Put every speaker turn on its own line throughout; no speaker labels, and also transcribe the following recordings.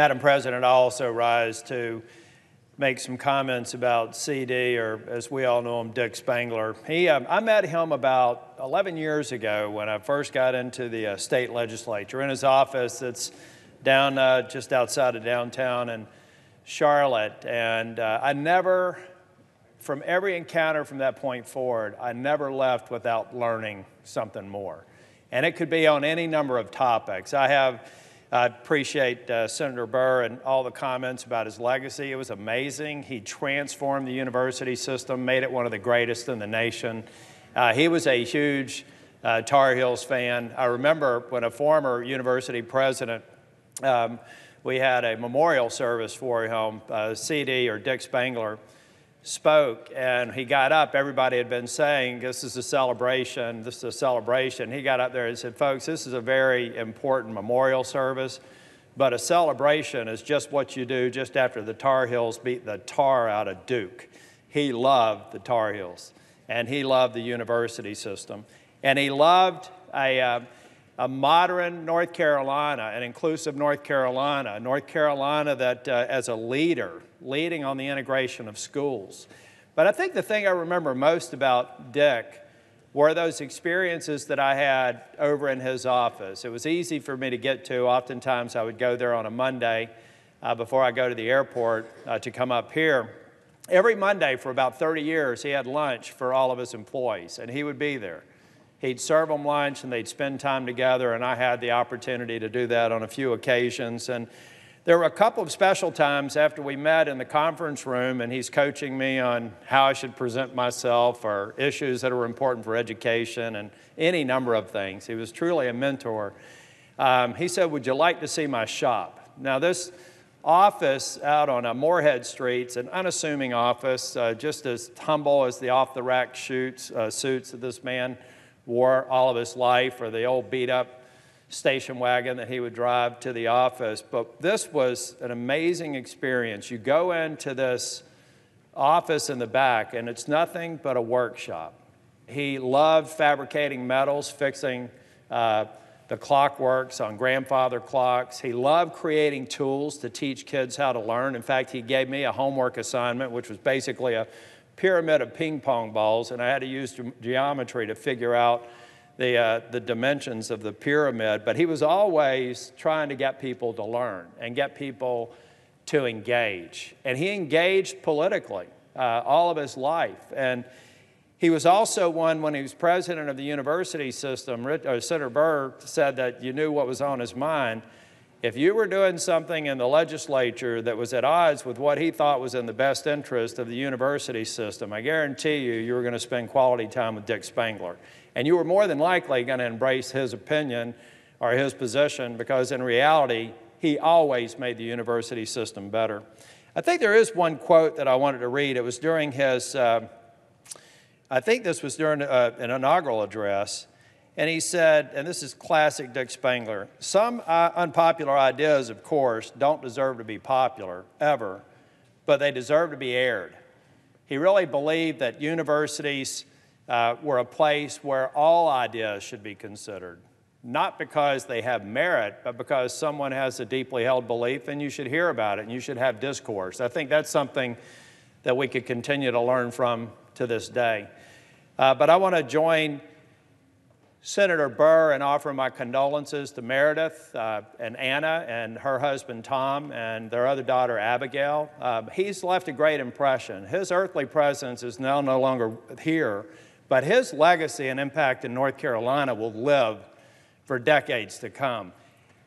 Madam President, I also rise to make some comments about CD, or as we all know him, Dick Spangler. He, um, I met him about 11 years ago when I first got into the uh, state legislature in his office that's down uh, just outside of downtown in Charlotte. And uh, I never, from every encounter from that point forward, I never left without learning something more. And it could be on any number of topics. I have I appreciate uh, Senator Burr and all the comments about his legacy. It was amazing. He transformed the university system, made it one of the greatest in the nation. Uh, he was a huge uh, Tar Heels fan. I remember when a former university president, um, we had a memorial service for him, uh, CD or Dick Spangler spoke and he got up, everybody had been saying, This is a celebration, this is a celebration. He got up there and said, Folks, this is a very important memorial service, but a celebration is just what you do just after the Tar Heels beat the tar out of Duke. He loved the Tar Heels and he loved the university system. And he loved a, uh, a modern North Carolina, an inclusive North Carolina, North Carolina that uh, as a leader, leading on the integration of schools. But I think the thing I remember most about Dick were those experiences that I had over in his office. It was easy for me to get to. Oftentimes I would go there on a Monday uh, before I go to the airport uh, to come up here. Every Monday for about 30 years, he had lunch for all of his employees, and he would be there. He'd serve them lunch and they'd spend time together, and I had the opportunity to do that on a few occasions. And there were a couple of special times after we met in the conference room, and he's coaching me on how I should present myself or issues that are important for education and any number of things. He was truly a mentor. Um, he said, Would you like to see my shop? Now, this office out on a uh, Moorhead Street. It's an unassuming office, uh, just as humble as the off the rack shoots, uh, suits that this man wore all of his life or the old beat up station wagon that he would drive to the office. But this was an amazing experience. You go into this office in the back, and it's nothing but a workshop. He loved fabricating metals, fixing uh, the clockworks on grandfather clocks. He loved creating tools to teach kids how to learn. In fact, he gave me a homework assignment, which was basically a pyramid of ping pong balls, and I had to use geometry to figure out the, uh, the dimensions of the pyramid. But he was always trying to get people to learn and get people to engage. And he engaged politically uh, all of his life. And he was also one, when he was president of the university system, Senator uh, Burr said that you knew what was on his mind if you were doing something in the legislature that was at odds with what he thought was in the best interest of the university system, I guarantee you, you were going to spend quality time with Dick Spangler. And you were more than likely going to embrace his opinion or his position because, in reality, he always made the university system better. I think there is one quote that I wanted to read. It was during his, uh, I think this was during uh, an inaugural address. And he said, and this is classic Dick Spangler some uh, unpopular ideas, of course, don't deserve to be popular ever, but they deserve to be aired. He really believed that universities uh, were a place where all ideas should be considered, not because they have merit, but because someone has a deeply held belief and you should hear about it and you should have discourse. I think that's something that we could continue to learn from to this day. Uh, but I want to join. Senator Burr and offer my condolences to Meredith uh, and Anna and her husband Tom and their other daughter Abigail. Uh, he's left a great impression. His earthly presence is now no longer here, but his legacy and impact in North Carolina will live for decades to come.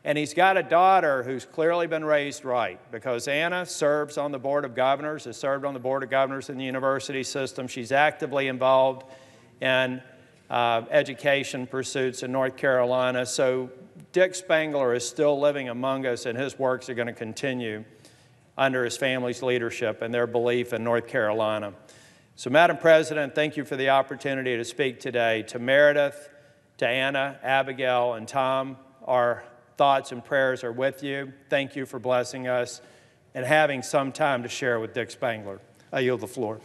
And he's got a daughter who's clearly been raised right because Anna serves on the Board of Governors, has served on the Board of Governors in the university system. She's actively involved in uh, education pursuits in North Carolina. So Dick Spangler is still living among us, and his works are going to continue under his family's leadership and their belief in North Carolina. So, Madam President, thank you for the opportunity to speak today to Meredith, to Anna, Abigail, and Tom. Our thoughts and prayers are with you. Thank you for blessing us and having some time to share with Dick Spangler. I yield the floor.